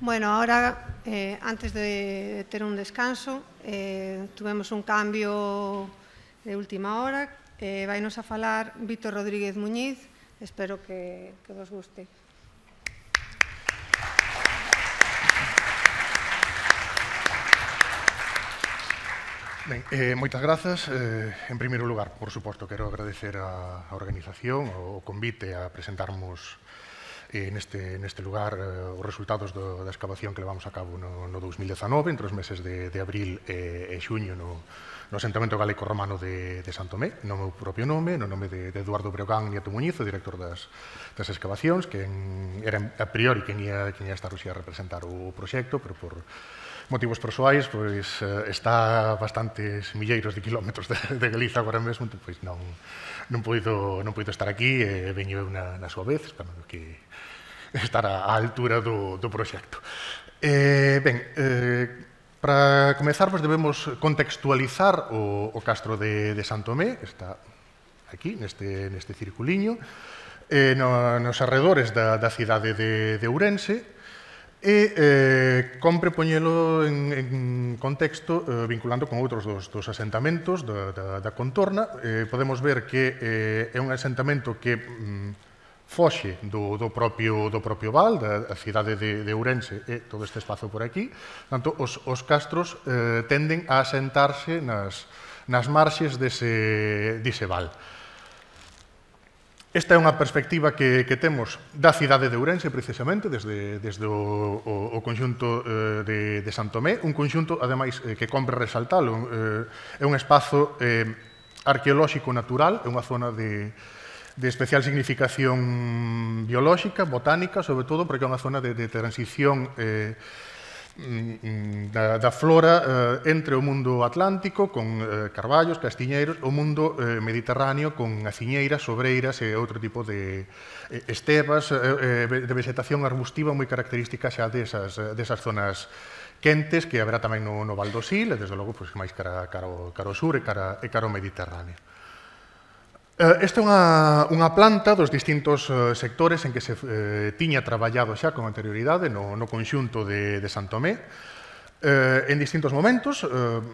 Bueno, ahora, eh, antes de ter un descanso, eh, tuvemos un cambio de última hora. Eh, vainos a falar Víctor Rodríguez Muñiz. Espero que, que vos guste. Ben, eh, moitas grazas. Eh, en primeiro lugar, por suposto, quero agradecer a, a organización o convite a presentarmos eh, neste, neste lugar eh, os resultados do, da excavación que levamos a cabo no, no 2019, entre os meses de, de abril eh, e xuño no, no asentamento galeco romano de, de Santomé, no meu propio nome, no nome de, de Eduardo Breogán Nieto Muñiz, o director das, das excavacións, que en, era a priori quen ia, quen ia estar a representar o proxecto, pero por, motivos persoais, pois eh, está bastantes milleiros de quilómetros de, de Galiza agora mesmo, entón, pois non, non poido, non poido estar aquí, e veño unha na, na súa vez, espero que estar á altura do, do proxecto. Eh, ben, eh, para comezar, pois debemos contextualizar o, o castro de, de Santomé, está aquí, neste, neste circuliño, eh, no, nos arredores da, da cidade de, de Ourense, E eh, compre poñelo en, en contexto eh, vinculando con outros dos, dos asentamentos da, da, da contorna. Eh, podemos ver que eh, é un asentamento que mm, foxe do, do, propio, do propio Val, da, da cidade de, de Ourense e todo este espazo por aquí. Tanto, os, os castros eh, tenden a asentarse nas, nas marxes dese, dese Val. Eh, Esta é unha perspectiva que, que temos da cidade de Ourense, precisamente, desde, desde o, o, o conxunto eh, de, de Santomé, Un conxunto, ademais, eh, que compre resaltalo. Eh, é un espazo eh, arqueolóxico natural, é unha zona de, de especial significación biolóxica, botánica, sobre todo, porque é unha zona de, de transición eh, da, da flora eh, entre o mundo atlántico con eh, carballos, castiñeiros, o mundo eh, mediterráneo con aciñeiras, sobreiras e outro tipo de eh, estevas, eh, eh, de vegetación arbustiva moi característica xa desas, eh, desas zonas quentes que haberá tamén no, no Valdosil e, desde logo, pois, máis cara, cara, cara ao sur e cara, e cara ao Mediterráneo. Eh, esta é unha, unha planta dos distintos eh, sectores en que se eh, tiña traballado xa con anterioridade no, no conxunto de, de Santomé. Eh, en distintos momentos, eh,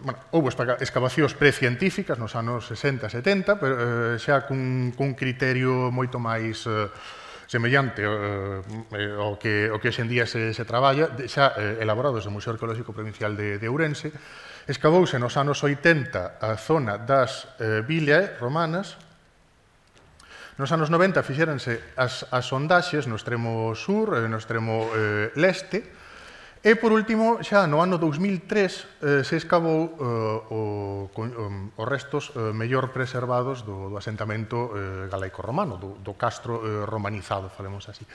bueno, houve excavacións precientíficas nos anos 60 e 70, pero eh, xa cun, cun criterio moito máis eh, semellante eh, eh ao que, o que hoxendía se, se traballa, xa eh, elaborado desde o Museo Arqueolóxico Provincial de, de Ourense, excavouse nos anos 80 a zona das eh, vilas romanas Nos anos 90 fixéranse as, as sondaxes no extremo sur e eh, no extremo eh, leste, E, por último, xa no ano 2003 eh, se excavou eh, o, o, eh, os restos eh, mellor preservados do, do asentamento eh, galaico-romano, do, do castro eh, romanizado, falemos así.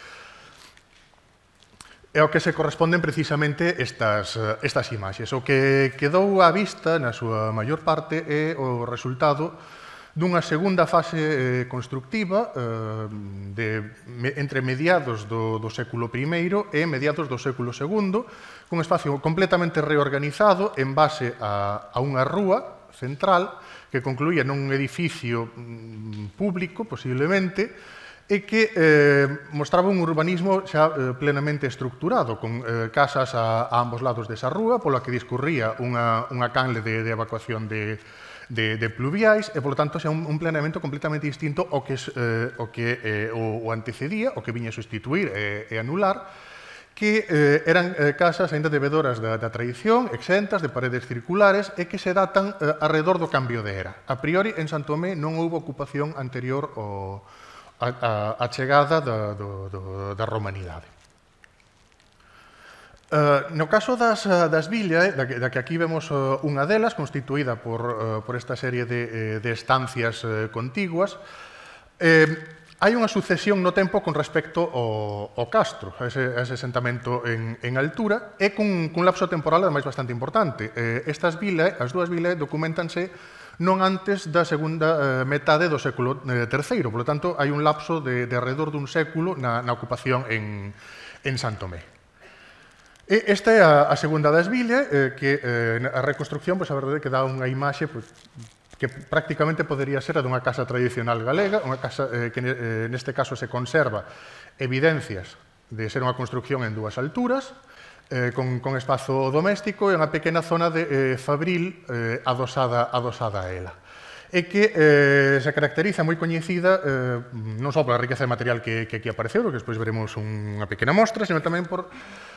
É o que se corresponden precisamente estas, eh, estas imaxes. O que quedou á vista, na súa maior parte, é o resultado dunha segunda fase eh, constructiva eh, de, entre mediados do, do século I e mediados do século II, cun espacio completamente reorganizado en base a, a unha rúa central que concluía nun edificio mm, público, posiblemente, e que eh, mostraba un urbanismo xa eh, plenamente estructurado, con eh, casas a, a ambos lados desa rúa, pola que discurría unha, unha canle de, de evacuación de, de, de pluviais e, polo tanto, xa un, un planeamento completamente distinto ao que, eh, o que eh, o, o antecedía, o que viña a sustituir eh, e anular, que eh, eran eh, casas aínda devedoras da, da tradición, exentas de paredes circulares e que se datan eh, arredor do cambio de era. A priori, en Santo Amé non houve ocupación anterior ao, a, a, a chegada da, do, do, da romanidade. Eh, no caso das, eh, das villas, eh, da que, da que aquí vemos unha delas, constituída por, por esta serie de, de estancias contiguas, eh, hai unha sucesión no tempo con respecto ao, ao castro, a ese, a ese sentamento en, en altura, e cun, cun lapso temporal ademais bastante importante. Eh, estas vilas, as dúas vilas, documentanse non antes da segunda eh, metade do século eh, III, polo tanto, hai un lapso de, de alrededor dun século na, na ocupación en, en Santomé. E esta é a, a segunda das Vile, eh, que eh, a reconstrucción, pois, a verdade, que dá unha imaxe pois, que prácticamente podería ser a dunha casa tradicional galega, unha casa eh, que eh, neste caso se conserva evidencias de ser unha construcción en dúas alturas, eh, con, con espazo doméstico e unha pequena zona de eh, fabril eh, adosada, adosada a ela e que eh, se caracteriza moi coñecida eh, non só pola riqueza de material que, que aquí apareceu, que despois veremos unha pequena mostra, senón tamén por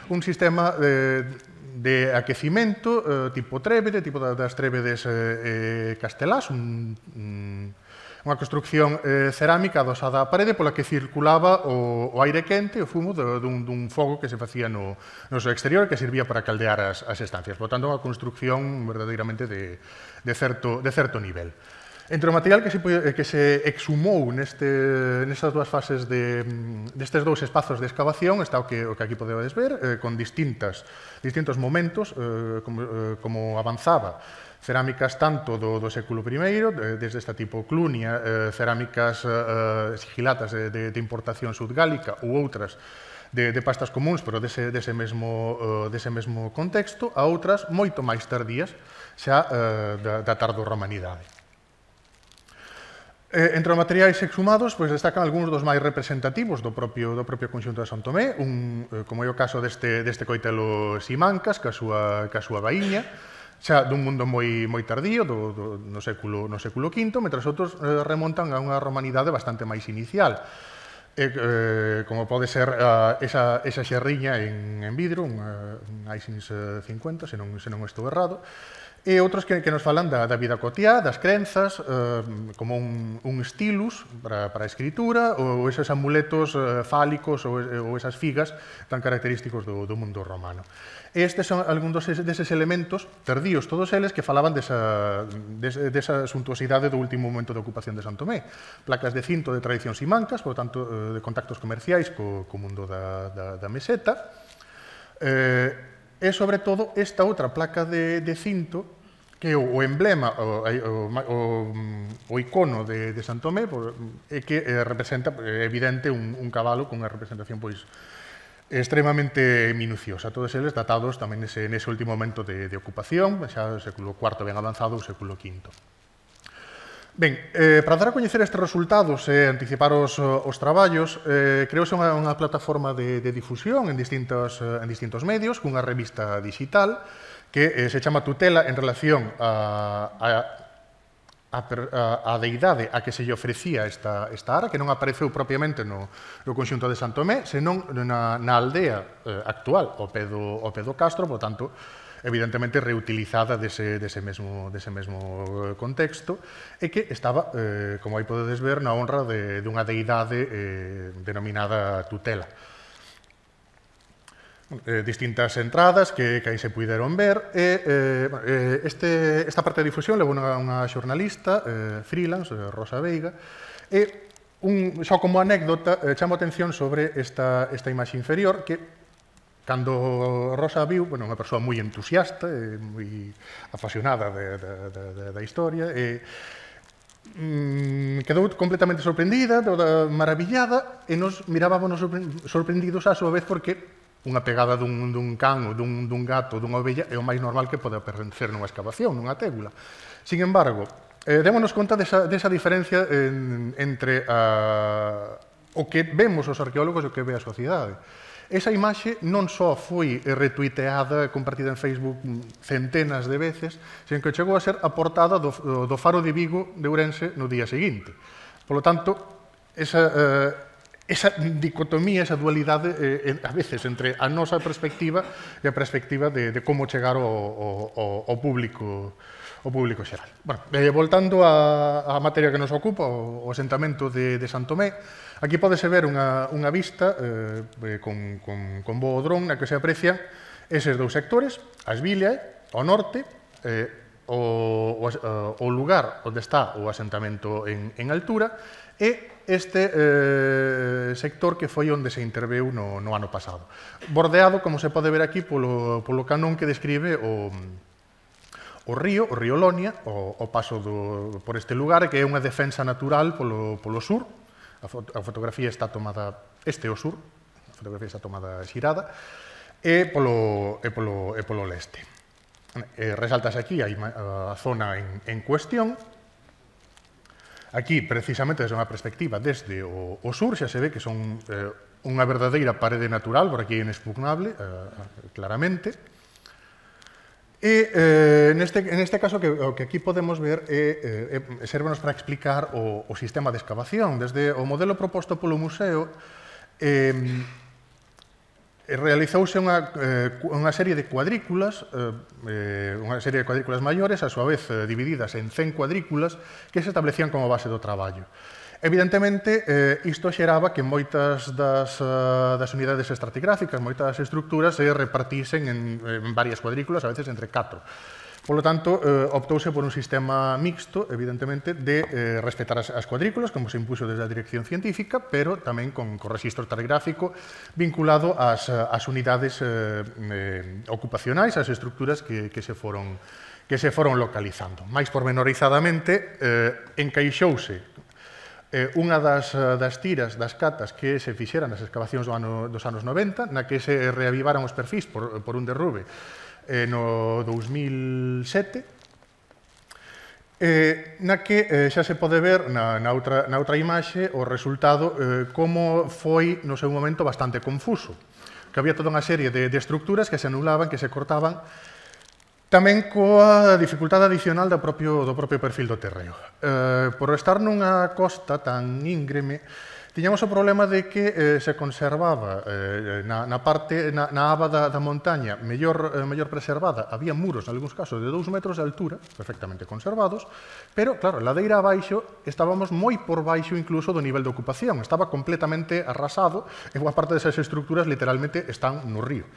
un sistema de, eh, de aquecimento eh, tipo Trébede, tipo das Trébedes eh, eh, castelás, un, un unha construcción eh, cerámica adosada á parede pola que circulaba o, o aire quente, o fumo de, dun, dun fogo que se facía no, no seu exterior que servía para caldear as, as estancias, botando unha construcción verdadeiramente de, de, certo, de certo nivel. Entre o material que se, eh, que se exhumou neste, nestas dúas fases de, destes dous espazos de excavación está o que, o que aquí podedes ver, eh, con distintas, distintos momentos, eh, como, eh, como avanzaba cerámicas tanto do, do século I, desde esta tipo clunia, eh, cerámicas eh, eh, sigilatas de, de, de importación sudgálica ou outras de, de pastas comuns, pero dese, dese, mesmo, uh, dese mesmo contexto, a outras moito máis tardías xa uh, da, da tardo romanidade. Eh, entre os materiais exhumados, pois destacan algúns dos máis representativos do propio, do propio conxunto de San Tomé, un, eh, como é o caso deste, deste coitelo Simancas, ca súa, ca súa baíña, xa dun mundo moi moi tardío, do, do, no, século, no século V, mentras outros eh, remontan a unha romanidade bastante máis inicial. Eh, eh, como pode ser eh, esa, esa xerriña en, en vidro, un, un Aisins 50, se non, se non estou errado, e outras que, que nos falan da, da vida cotiá, das crenzas, eh, como un, un estilus para, para a escritura, ou esos amuletos eh, fálicos ou, ou esas figas tan característicos do, do mundo romano. E estes son algúns deses elementos tardíos, todos eles que falaban desa, des, desa suntuosidade do último momento de ocupación de San Tomé. Placas de cinto de tradicións simancas, por tanto, eh, de contactos comerciais co, co mundo da, da, da meseta, eh, e, sobre todo, esta outra placa de, de cinto que o, o emblema, o, o, o o icono de, de San Tomé é que eh, representa, é evidente, un, un cabalo con unha representación pois extremadamente minuciosa. Todos eles datados tamén nese, nese último momento de, de ocupación, xa o século IV ben avanzado, o século V. Ben, eh, para dar a coñecer estes resultados e eh, anticipar os, os traballos, eh, creouse unha, unha plataforma de, de difusión en distintos, eh, en distintos medios, cunha revista digital, que eh, se chama Tutela en relación a, a a, a, a deidade a que se lle ofrecía esta, esta ara, que non apareceu propiamente no, no conxunto de Santomé, senón na, na aldea eh, actual, o pedo, o pedo Castro, por tanto, evidentemente reutilizada dese, dese, mesmo, dese mesmo eh, contexto, e que estaba, eh, como aí podedes ver, na honra de, dunha deidade eh, denominada tutela. Eh, distintas entradas que, que aí se puideron ver e eh, eh este, esta parte de difusión levou unha, unha xornalista eh, freelance, eh, Rosa Veiga e un, só como anécdota eh, chamo atención sobre esta, esta imaxe inferior que Cando Rosa viu, bueno, unha persoa moi entusiasta, e eh, moi apasionada de, de, de, da historia, e mm, quedou completamente sorprendida, toda maravillada, e nos mirábamos sorprendidos a súa vez porque unha pegada dun, dun can ou dun, dun gato, dunha ovella, é o máis normal que pode aparecer nunha excavación, nunha tégula. Sin embargo, eh, démonos conta desa, desa diferencia en, entre a, o que vemos os arqueólogos e o que ve a sociedade. Esa imaxe non só foi retuiteada e compartida en Facebook centenas de veces, sen que chegou a ser a portada do, do Faro de Vigo de Ourense no día seguinte. Por lo tanto, esa, eh, esa dicotomía, esa dualidade eh, a veces entre a nosa perspectiva e a perspectiva de, de como chegar ao, ao, ao público o público xeral. Bueno, eh, voltando á, materia que nos ocupa, o, o asentamento de, de Santomé, Aquí podese ver unha, unha vista eh, eh, con, con, con bo dron na que se aprecian eses dous sectores, as vilas, ao norte, eh, o, o, eh, o lugar onde está o asentamento en, en altura, e este eh, sector que foi onde se interveu no, no ano pasado. Bordeado, como se pode ver aquí, polo, polo canón que describe o, o río, o río Lonia, o, o paso do, por este lugar, que é unha defensa natural polo, polo sur, A, a fotografía está tomada, este o sur, a fotografía está tomada xirada, e polo, e polo, e polo leste. E resaltas aquí a, a zona en, en cuestión, Aquí, precisamente, desde unha perspectiva desde o, o sur, xa se ve que son eh, unha verdadeira parede natural, por aquí é inexpugnable, eh, claramente, E eh, neste, neste caso que, o que aquí podemos ver é, eh, eh, eh servenos para explicar o, o sistema de excavación. Desde o modelo proposto polo museo eh, realizouse unha, eh, unha serie de cuadrículas, eh, eh unha serie de cuadrículas maiores, a súa vez eh, divididas en 100 cuadrículas, que se establecían como base do traballo. Evidentemente, eh, isto xeraba que moitas das, uh, das unidades estratigráficas, moitas estructuras se repartisen en, en varias cuadrículas, a veces entre catro. Por lo tanto, eh, optouse por un sistema mixto, evidentemente, de eh, respetar as, as cuadrículas, como se impuso desde a dirección científica, pero tamén con, con registro taligráfico vinculado ás, eh, ás unidades eh, eh, ocupacionais, ás estructuras que, que se foron que se foron localizando. Mais pormenorizadamente, eh, encaixouse eh, unha das, eh, das tiras das catas que se fixeran nas excavacións do ano, dos anos 90, na que se reavivaran os perfis por, por un derrube eh, no 2007, Eh, na que eh, xa se pode ver na, na, outra, na outra imaxe o resultado eh, como foi no seu momento bastante confuso que había toda unha serie de, de estructuras que se anulaban, que se cortaban Tamén coa dificultade adicional do propio, do propio perfil do terreo. Eh, por estar nunha costa tan íngreme, tiñamos o problema de que eh, se conservaba eh, na, na parte na, na aba da, da montaña mellor, eh, mellor preservada, había muros, en algúns casos, de 2 metros de altura, perfectamente conservados, pero, claro, a ladeira abaixo estábamos moi por baixo incluso do nivel de ocupación, estaba completamente arrasado e boa parte desas estructuras literalmente están no río.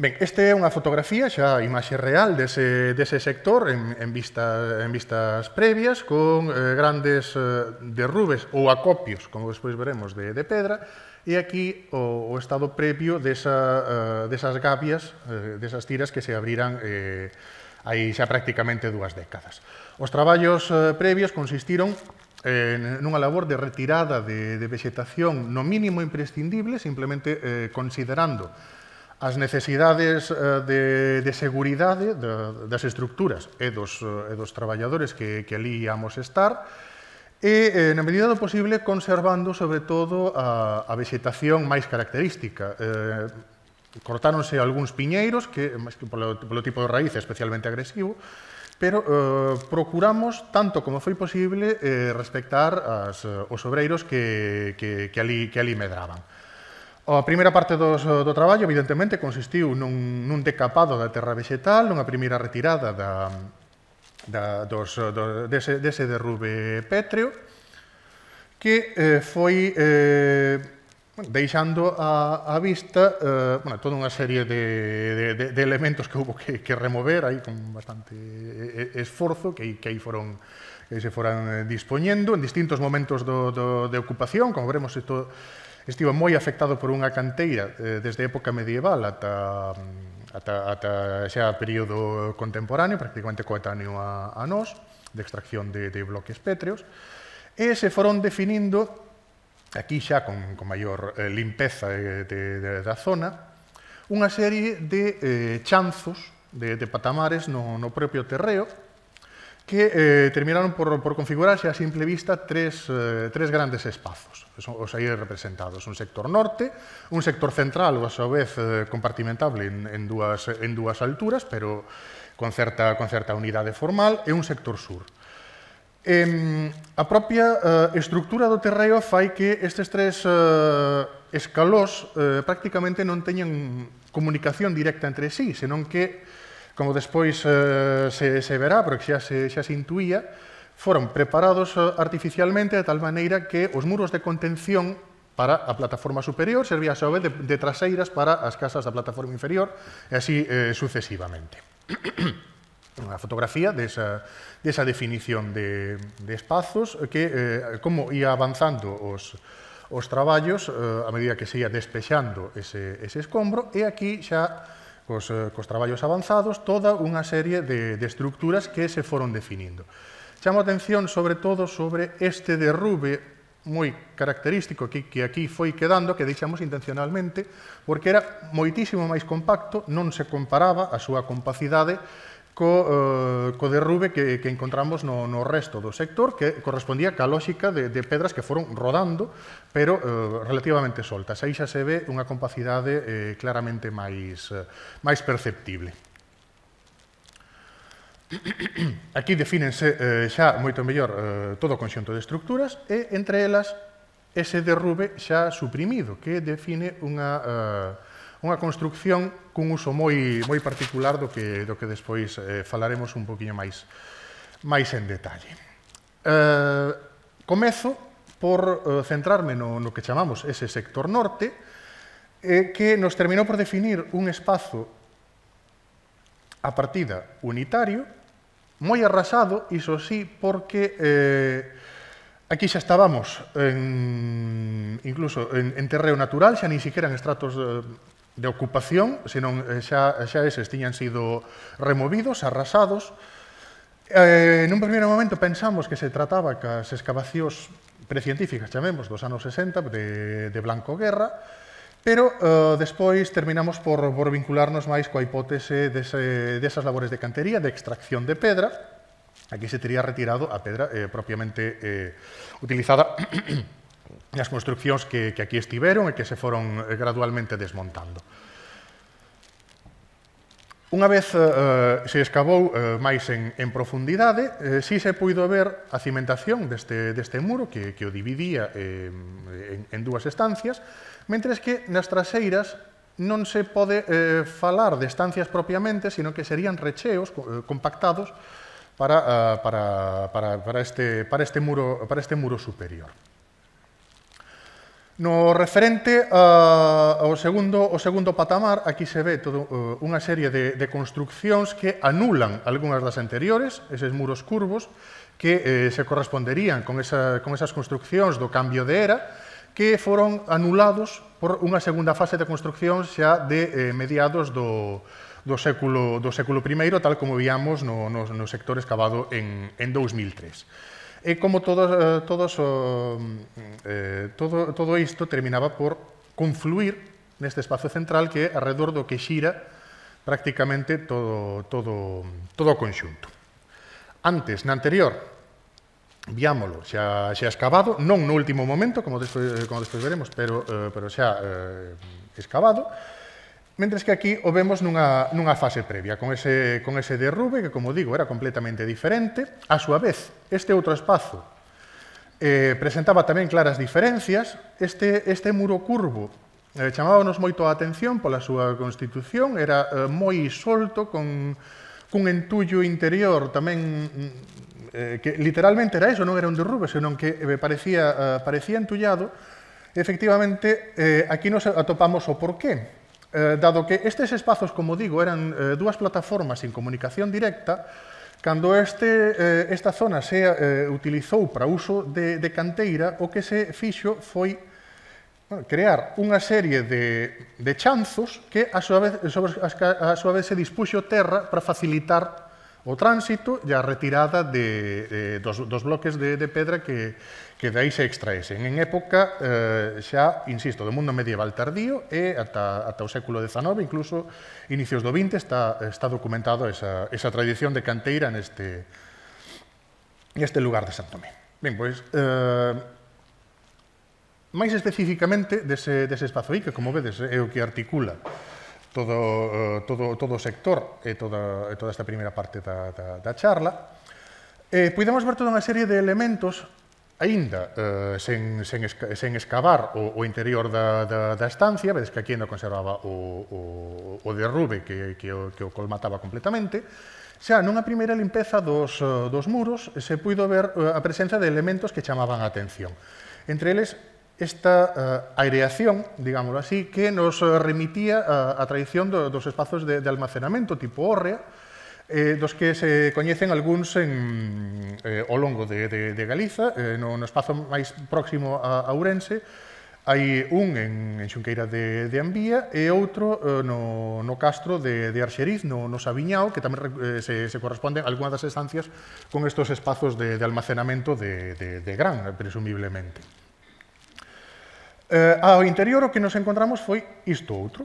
Ben, este é unha fotografía, xa a imaxe real dese, dese sector en, en, vista, en vistas previas con eh, grandes eh, derrubes ou acopios, como despois veremos, de, de pedra e aquí o, o estado previo desa, uh, desas gavias, uh, desas tiras que se abriran eh, aí xa prácticamente dúas décadas. Os traballos uh, previos consistiron eh, nunha labor de retirada de, de vegetación no mínimo imprescindible, simplemente eh, considerando as necesidades eh, de, de seguridade das estructuras e dos, eh, e dos traballadores que, que ali íamos estar, e, eh, na medida do posible, conservando, sobre todo, a, a vegetación máis característica. Eh, cortáronse algúns piñeiros, que, máis que polo, polo tipo de raíz especialmente agresivo, pero eh, procuramos, tanto como foi posible, eh, respectar as, os obreiros que, que, que, ali, que ali medraban. A primeira parte do, do traballo, evidentemente, consistiu nun, nun decapado da terra vegetal, nunha primeira retirada da, da, dos, do, dese, dese derrube pétreo, que eh, foi eh, deixando a, a vista eh, bueno, toda unha serie de, de, de elementos que houve que, que remover aí con bastante eh, eh, esforzo, que, que aí foron que se foran eh, dispoñendo en distintos momentos do, do, de ocupación, como veremos isto estivo moi afectado por unha canteira eh, desde a época medieval ata, ata, ata xa período contemporáneo, prácticamente coetáneo a, a nós, de extracción de, de bloques pétreos, e se foron definindo, aquí xa con, con maior eh, limpeza de, eh, de, de, da zona, unha serie de eh, chanzos de, de patamares no, no propio terreo, que eh, terminaron por, por, configurarse a simple vista tres, eh, tres grandes espazos, son os aí representados. Un sector norte, un sector central, ou a súa vez eh, compartimentable en, en, dúas, en dúas alturas, pero con certa, con certa unidade formal, e un sector sur. Em, a propia eh, estructura do terreo fai que estes tres eh, escalós eh, prácticamente non teñen comunicación directa entre sí, senón que Como despois eh, se, se verá, porque xa se, xa se intuía, foron preparados eh, artificialmente de tal maneira que os muros de contención para a plataforma superior servían a vez de, de traseiras para as casas da plataforma inferior e así eh, sucesivamente. unha fotografía desa, desa definición de, de espazos que eh, como ia avanzando os, os traballos eh, a medida que se ia despexando ese, ese escombro e aquí xa cos, eh, cos traballos avanzados, toda unha serie de, de estructuras que se foron definindo. Chamo atención sobre todo sobre este derrube moi característico que, que aquí foi quedando, que deixamos intencionalmente, porque era moitísimo máis compacto, non se comparaba a súa compacidade co, eh, co derrube que, que encontramos no, no resto do sector, que correspondía ca lógica de, de pedras que foron rodando, pero eh, relativamente soltas. Aí xa se ve unha compacidade eh, claramente máis, eh, máis perceptible. Aquí definense eh, xa moito mellor eh, todo o conxunto de estructuras e entre elas ese derrube xa suprimido, que define unha... Eh, unha construcción cun uso moi, moi particular do que, do que despois eh, falaremos un poquinho máis, máis en detalle. Eh, comezo por eh, centrarme no, no que chamamos ese sector norte, eh, que nos terminou por definir un espazo a partida unitario, moi arrasado, iso sí, porque eh, Aquí xa estábamos en, incluso en, en terreo natural, xa nin siquiera en estratos eh, de ocupación, senón eh, xa, xa eses tiñan sido removidos, arrasados. Eh, nun primeiro momento pensamos que se trataba as excavacións precientíficas, chamemos, dos anos 60, de, de Blanco Guerra, pero eh, despois terminamos por, por vincularnos máis coa hipótese dese, desas labores de cantería, de extracción de pedra, aquí se teria retirado a pedra eh, propiamente eh, utilizada nas as construccións que, que aquí estiveron e que se foron eh, gradualmente desmontando. Unha vez eh, eh se escavou eh, máis en, en profundidade, eh, si se puido ver a cimentación deste, deste muro que, que o dividía eh, en, en dúas estancias, mentres que nas traseiras non se pode eh, falar de estancias propiamente, sino que serían recheos eh, compactados para, eh, para, para, para, este, para, este muro, para este muro superior. No referente uh, ao segundo, o segundo patamar, aquí se ve todo, uh, unha serie de, de construccións que anulan algunhas das anteriores, eses muros curvos, que eh, se corresponderían con, esa, con esas construccións do cambio de era, que foron anulados por unha segunda fase de construcción xa de eh, mediados do, do século, do século I, tal como víamos no, no, no sector excavado en, en 2003. E eh, como todo, eh, todos, o, mm, eh, todo, todo isto terminaba por confluir neste espazo central que é alrededor do que xira prácticamente todo, todo, todo o conxunto. Antes, na anterior, viámolo xa, xa excavado, non no último momento, como despois, como despois veremos, pero, eh, pero xa eh, excavado, Mentres que aquí o vemos nunha, nunha fase previa, con ese, con ese derrube que, como digo, era completamente diferente. A súa vez, este outro espazo eh, presentaba tamén claras diferencias. Este, este muro curvo eh, chamábanos moito a atención pola súa constitución, era eh, moi solto, con, cun entullo interior tamén mm, eh, que literalmente era eso, non era un derrube, senón que eh, parecía, eh, parecía entullado, efectivamente, eh, aquí nos atopamos o porqué eh, dado que estes espazos, como digo, eran eh, dúas plataformas sin comunicación directa, cando este, eh, esta zona se eh, utilizou para uso de, de canteira, o que se fixo foi bueno, crear unha serie de, de chanzos que a súa vez, sobre a súa vez se dispuxo terra para facilitar o tránsito e a retirada de, de, dos, dos bloques de, de pedra que, que dai se extraesen en época eh, xa, insisto, do mundo medieval tardío e ata, ata o século XIX, incluso inicios do XX, está, está documentado esa, esa tradición de canteira neste, neste lugar de Santo Ben, pois, eh, máis especificamente dese, dese espazo aí, que como vedes é o que articula todo, eh, todo, todo o sector e toda, e toda esta primeira parte da, da, da charla, Eh, podemos ver toda unha serie de elementos Ainda, eh, sen, sen, sen excavar o, o interior da, da, da estancia, vedes que aquí ainda conservaba o, o, o derrube que, que, o, que o colmataba completamente, xa nunha primeira limpeza dos, eh, dos muros se puido ver eh, a presenza de elementos que chamaban a atención. Entre eles, esta uh, aireación, digámoslo así, que nos remitía a, a tradición do, dos espazos de, de almacenamento tipo órrea, eh, dos que se coñecen algúns en, eh, ao longo de, de, de Galiza, eh, no, no espazo máis próximo a, a Ourense, hai un en, en Xunqueira de, de Ambía e outro eh, no, no castro de, de Arxeriz, no, no Sabiñao, que tamén eh, se, se corresponden algunhas das estancias con estos espazos de, de almacenamento de, de, de gran, presumiblemente. Eh, ao interior o que nos encontramos foi isto outro,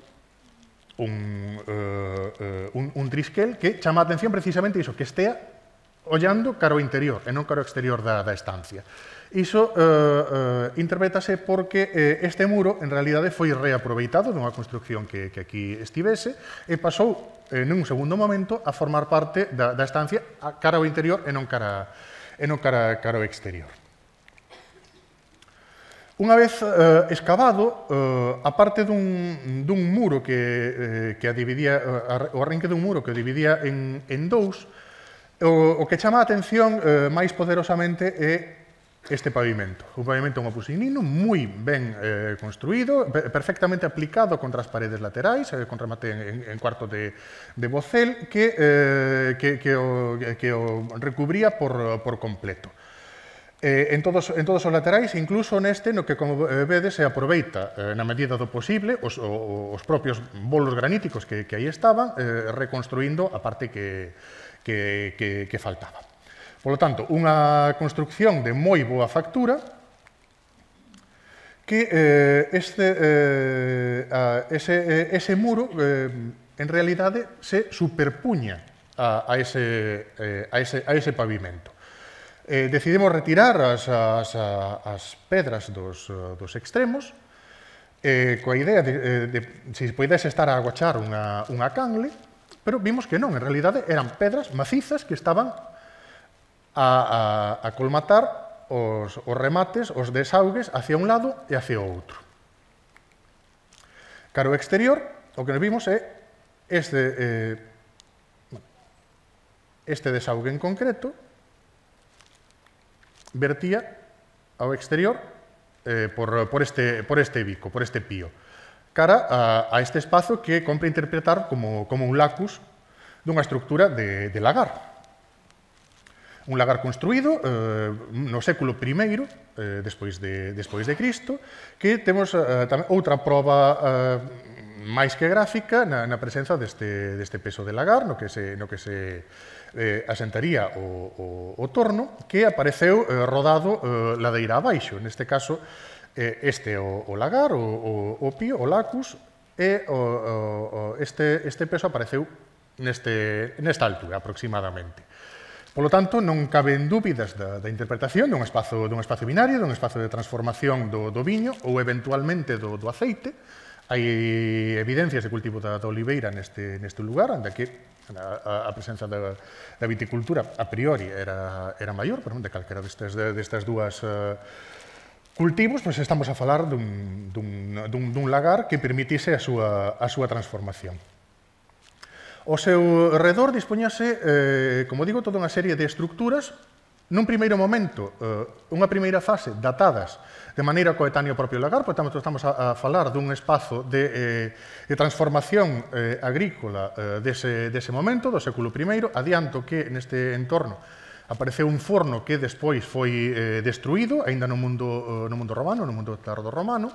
un, uh, un, un trisquel que chama a atención precisamente iso, que estea ollando cara ao interior e non cara ao exterior da, da estancia. Iso uh, eh, uh, interpretase porque uh, este muro, en realidade, foi reaproveitado dunha construcción que, que aquí estivese e pasou eh, nun segundo momento a formar parte da, da estancia a cara ao interior e non cara, e non cara, cara ao exterior. Unha vez eh, excavado, eh, a parte dun, dun muro que, eh, que a dividía, eh, o arrinque dun muro que o dividía en, en dous, o, o que chama a atención eh, máis poderosamente é este pavimento. Un pavimento en opusinino, moi ben eh, construído, perfectamente aplicado contra as paredes laterais, eh, con remate en, en cuarto de, de bocel, que, eh, que, que, o, que o recubría por, por completo eh, en, todos, en todos os laterais, incluso neste no que, como eh, vedes, se aproveita eh, na medida do posible os, o, os propios bolos graníticos que, que aí estaban, eh, reconstruindo a parte que, que, que, que faltaba. Por lo tanto, unha construcción de moi boa factura, que eh, este, eh, a, ese, eh, ese muro eh, en realidade se superpuña a, a, ese, eh, a, ese, a ese pavimento eh, decidimos retirar as, as, as pedras dos, dos extremos, eh, coa idea de, eh, de, de se poidese estar a aguachar unha, unha canle, pero vimos que non, en realidade eran pedras macizas que estaban a, a, a colmatar os, os remates, os desaugues hacia un lado e hacia o outro. Caro exterior, o que nos vimos é este, eh, este desaugue en concreto, vertía ao exterior eh, por, por, este, por este bico, por este pío, cara a, a este espazo que compre interpretar como, como un lacus dunha estructura de, de lagar. Un lagar construído eh, no século I, eh, despois, de, despois de Cristo, que temos eh, outra proba eh, máis que gráfica na, na presenza deste, deste peso de lagar, no que se, no que se eh, asentaría o, o, o torno que apareceu eh, rodado eh, ladeira abaixo. Neste caso, eh, este o, o lagar, o, o, o pío, o lacus, e o, o, o, este, este peso apareceu neste, nesta altura aproximadamente. Polo tanto, non caben dúbidas da, da interpretación dun espazo, dun espazo binario, dun espazo de transformación do, do viño ou eventualmente do, do aceite, Hai evidencias de cultivo da, da oliveira neste, neste lugar, onde que a, a presenza da, da viticultura a priori era, era maior, non de calquera destas, destas dúas eh, cultivos, pois estamos a falar dun, dun, dun, dun lagar que permitise a súa, a súa transformación. O seu redor dispoñase, eh, como digo, toda unha serie de estructuras Nun primeiro momento, eh, unha primeira fase datadas de maneira coetánea ao propio lagar, portanto estamos a falar dun espazo de, eh, de transformación eh, agrícola dese, dese momento, do século I, adianto que neste entorno apareceu un forno que despois foi destruído, aínda no mundo, no mundo romano, no mundo tardo romano,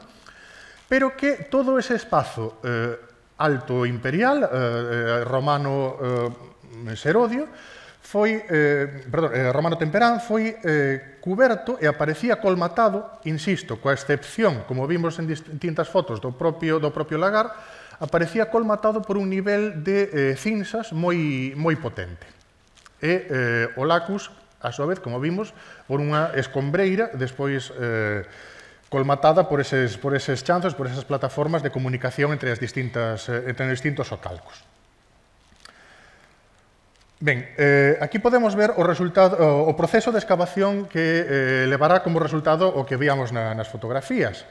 pero que todo ese espazo alto imperial, romano serodio, foi, eh, perdón, eh, Romano Temperán foi eh, cuberto e aparecía colmatado, insisto, coa excepción, como vimos en distintas fotos do propio, do propio lagar, aparecía colmatado por un nivel de eh, cinzas moi, moi potente. E eh, o lacus, a súa vez, como vimos, por unha escombreira, despois eh, colmatada por eses, por eses chanzos, por esas plataformas de comunicación entre as distintas, eh, entre os distintos ocalcos. Ben, eh, aquí podemos ver o, resultado, o proceso de excavación que eh, levará como resultado o que víamos na, nas fotografías.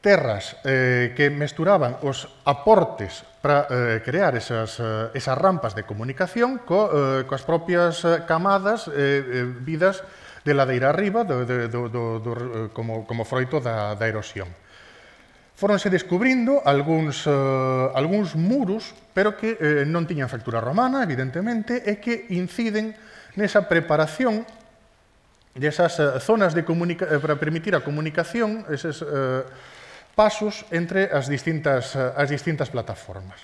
Terras eh, que mesturaban os aportes para eh, crear esas, eh, esas rampas de comunicación co, eh, coas propias eh, camadas eh, eh, vidas de ladeira arriba do, do, do, do, do, como, como froito da, da erosión. Fóronse descubrindo algúns, uh, algúns muros, pero que eh, non tiñan factura romana, evidentemente, e que inciden nesa preparación desas uh, zonas de comunica eh, para permitir a comunicación, eses uh, pasos entre as distintas, uh, as distintas plataformas.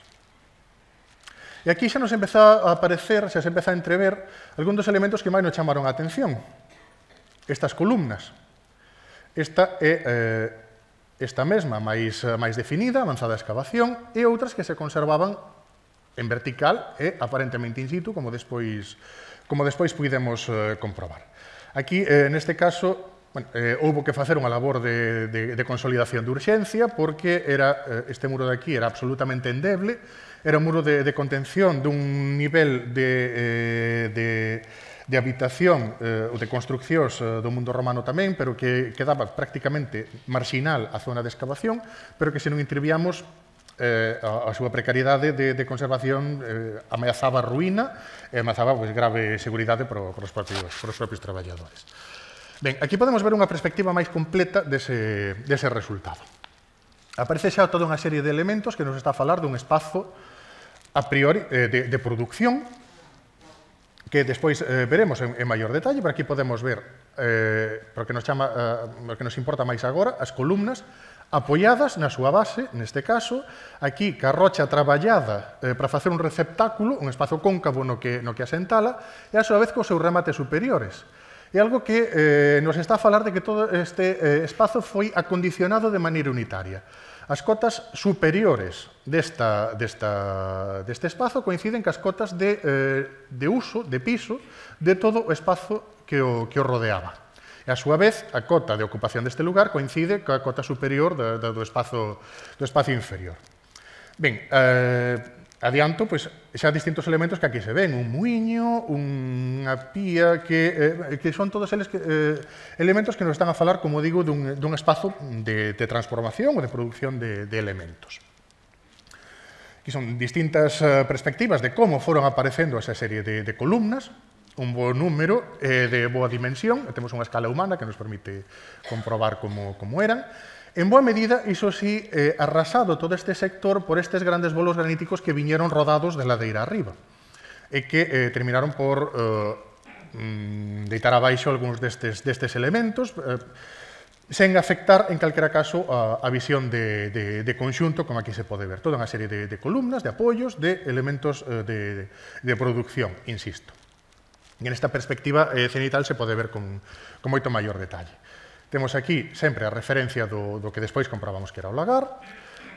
E aquí xa nos empeza a aparecer, xa se empeza a entrever, algún dos elementos que máis nos chamaron a atención. Estas columnas. Esta é eh, esta mesma máis, eh, máis definida, avanzada a excavación, e outras que se conservaban en vertical e aparentemente in situ, como despois, como despois puidemos eh, comprobar. Aquí, eh, neste caso, bueno, eh, houbo que facer unha labor de, de, de consolidación de urxencia porque era, eh, este muro de aquí era absolutamente endeble, era un muro de, de contención dun nivel de, eh, de de habitación eh, ou de construccións eh, do mundo romano tamén, pero que quedaba prácticamente marxinal a zona de excavación, pero que se non intervíamos eh, a, a súa precariedade de, de conservación eh, ameazaba ruína e ameazaba pues, pois, grave seguridade para os propios, pros propios traballadores. Ben, aquí podemos ver unha perspectiva máis completa dese, dese resultado. Aparece xa toda unha serie de elementos que nos está a falar dun espazo a priori eh, de, de producción que despois eh, veremos en, en maior detalle, pero aquí podemos ver eh, porque nos chama eh, o que nos importa máis agora, as columnas apoiadas na súa base, neste caso, aquí carrocha traballada eh, para facer un receptáculo, un espazo cóncavo no que, no que asentala, e a súa vez co seus remates superiores. É algo que eh, nos está a falar de que todo este eh, espazo foi acondicionado de maneira unitaria. As cotas superiores desta, desta, deste espazo coinciden cas cotas de, eh, de uso, de piso, de todo o espazo que o, que o rodeaba. E, a súa vez, a cota de ocupación deste lugar coincide coa cota superior da, da, do, espazo, do espazo inferior. Ben, eh, adianto pois, xa distintos elementos que aquí se ven, un muiño, unha pía, que, eh, que son todos eles que, eh, elementos que nos están a falar, como digo, dun, dun espazo de, de transformación ou de producción de, de elementos. Aquí son distintas eh, perspectivas de como foron aparecendo esa serie de, de columnas, un bo número eh, de boa dimensión, temos unha escala humana que nos permite comprobar como, como eran, En boa medida, iso sí, eh, arrasado todo este sector por estes grandes bolos graníticos que viñeron rodados de ladeira arriba e que eh, terminaron por eh, mm, deitar abaixo algúns destes, destes elementos, eh, sen afectar en calquera caso a, a visión de, de, de conxunto, como aquí se pode ver. Toda unha serie de, de columnas, de apoios, de elementos eh, de, de producción, insisto. E nesta perspectiva eh, cenital se pode ver con, con moito maior detalle. Temos aquí sempre a referencia do, do que despois comprobamos que era o lagar.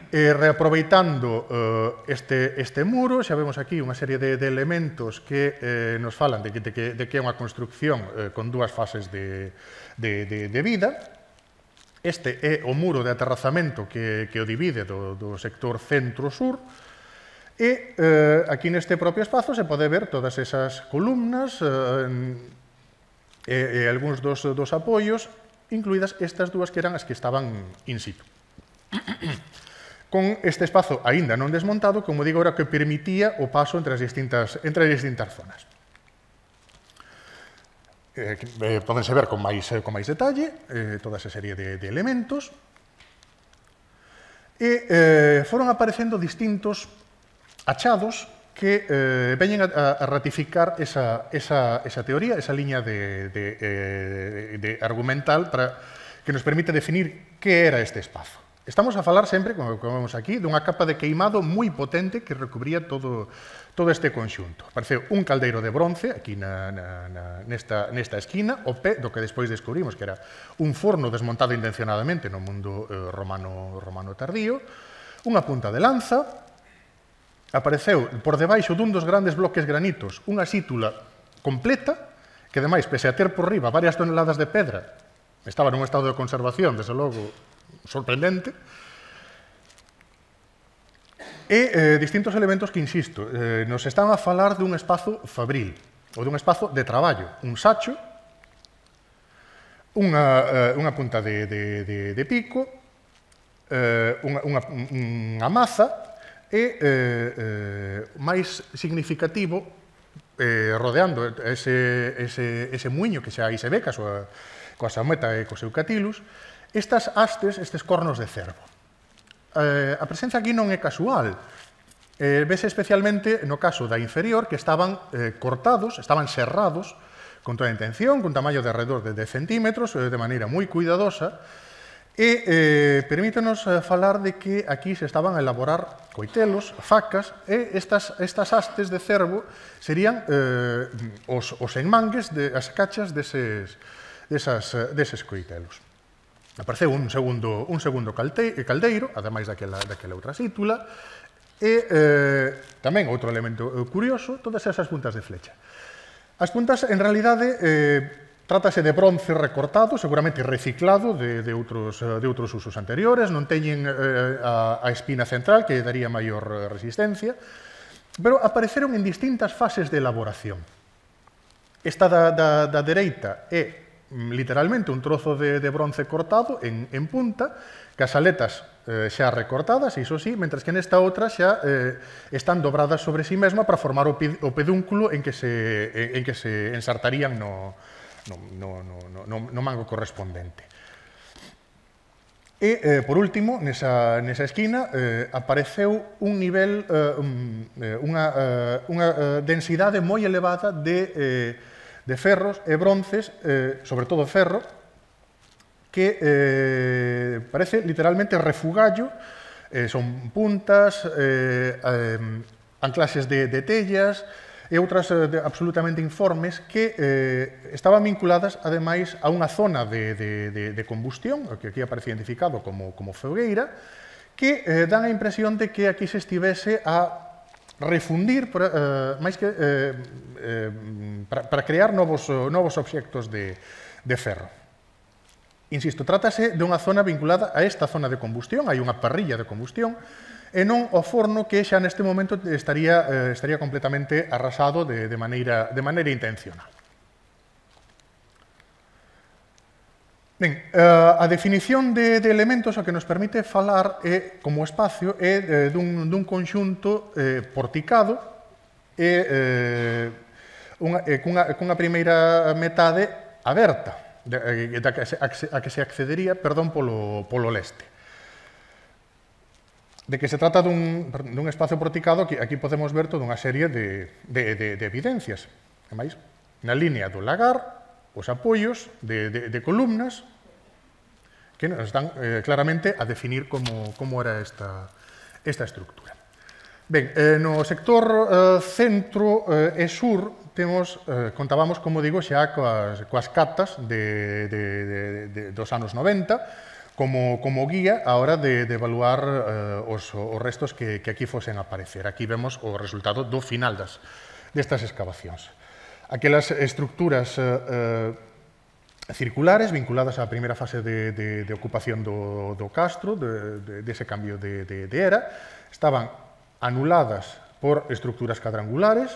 E reaproveitando eh, este, este muro, xa vemos aquí unha serie de, de elementos que eh, nos falan de, de, que, de que é unha construcción eh, con dúas fases de, de, de, de vida. Este é o muro de aterrazamento que, que o divide do, do sector centro-sur. E eh, aquí neste propio espazo se pode ver todas esas columnas eh, e, e algúns dos, dos apoios incluídas estas dúas que eran as que estaban in situ. con este espazo aínda non desmontado, como digo, era que permitía o paso entre as distintas, entre as distintas zonas. Eh, eh, podense ver con máis, eh, con máis detalle eh, toda esa serie de, de elementos. E eh, foron aparecendo distintos achados que eh, veñen a, a ratificar esa, esa, esa teoría, esa liña de, de, eh, de argumental para que nos permite definir que era este espazo. Estamos a falar sempre, como, como vemos aquí, dunha capa de queimado moi potente que recubría todo, todo este conxunto. Apareceu un caldeiro de bronce aquí na, na, na, nesta, nesta esquina, o pé do que despois descubrimos que era un forno desmontado intencionadamente no mundo eh, romano, romano tardío, unha punta de lanza, apareceu por debaixo dun dos grandes bloques granitos unha sítula completa que, ademais, pese a ter por riba varias toneladas de pedra, estaba nun estado de conservación, desde logo, sorprendente, e eh, distintos elementos que, insisto, eh, nos están a falar dun espazo fabril, ou dun espazo de traballo, un sacho, unha, eh, unha punta de, de, de, de pico, eh, unha, unha, unha maza, E eh, eh, máis significativo, eh, rodeando ese, ese, ese muiño que xa aí se ve coa, súa, coa saumeta e co seu catilus, estas astes, estes cornos de cervo. Eh, a presenza aquí non é casual. Eh, vese especialmente no caso da inferior que estaban eh, cortados, estaban serrados, con toda a intención, cun tamaño de alrededor de 10 centímetros, eh, de maneira moi cuidadosa, E eh, permítanos eh, falar de que aquí se estaban a elaborar coitelos, facas, e estas, estas astes de cervo serían eh, os, os enmangues, de, as cachas deses, desas, eh, deses coitelos. Apareceu un segundo, un segundo caldeiro, ademais daquela, daquela outra sítula, e eh, tamén outro elemento curioso, todas esas puntas de flecha. As puntas, en realidade, eh, Trátase de bronce recortado, seguramente reciclado de, de, outros, eh, de outros usos anteriores, non teñen eh, a, a espina central que daría maior eh, resistencia, pero apareceron en distintas fases de elaboración. Esta da, da, da dereita é mm, literalmente un trozo de, de bronce cortado en, en punta, as aletas eh, xa recortadas, iso sí, mentre que nesta outra xa eh, están dobradas sobre si sí mesma para formar o, pedúnculo en que se, en que se ensartarían no, no, no, no, no, no mango correspondente. E, eh, por último, nesa, nesa esquina, eh, apareceu un nivel, eh, eh unha, eh, unha eh, densidade moi elevada de, eh, de ferros e bronces, eh, sobre todo ferro, que eh, parece literalmente refugallo, eh, son puntas, eh, eh, anclases de, de tellas, e outras eh, de, absolutamente informes que eh, estaban vinculadas, ademais, a unha zona de, de, de, de combustión, que aquí aparece identificado como, como fogueira, que eh, dan a impresión de que aquí se estivese a refundir eh, máis que eh, eh, para, para crear novos, eh, novos obxectos de, de ferro. Insisto, trátase unha zona vinculada a esta zona de combustión, hai unha parrilla de combustión, e non o forno que xa neste momento estaría, eh, estaría completamente arrasado de, de, maneira, de maneira intencional. Ben, eh, a definición de, de elementos a que nos permite falar é, como espacio é eh, dun, dun conxunto eh, porticado e eh, unha, e cunha, cunha primeira metade aberta de, eh, de, a, que se, a que se accedería perdón, polo, polo leste de que se trata dun, dun espazo porticado que aquí podemos ver toda unha serie de, de, de, de evidencias. E máis, na línea do lagar, os apoios de, de, de columnas que nos dan eh, claramente a definir como, como era esta, esta estructura. Ben, eh, no sector eh, centro eh, e sur temos, eh, contábamos, como digo, xa coas, coas catas de, de, de, de, dos anos 90, como, como guía a hora de, de evaluar eh, os, os restos que, que aquí fosen aparecer. Aquí vemos o resultado do final das, destas excavacións. Aquelas estructuras eh, eh circulares vinculadas á primeira fase de, de, de ocupación do, do castro, de, de, de cambio de, de, de era, estaban anuladas por estructuras cadrangulares,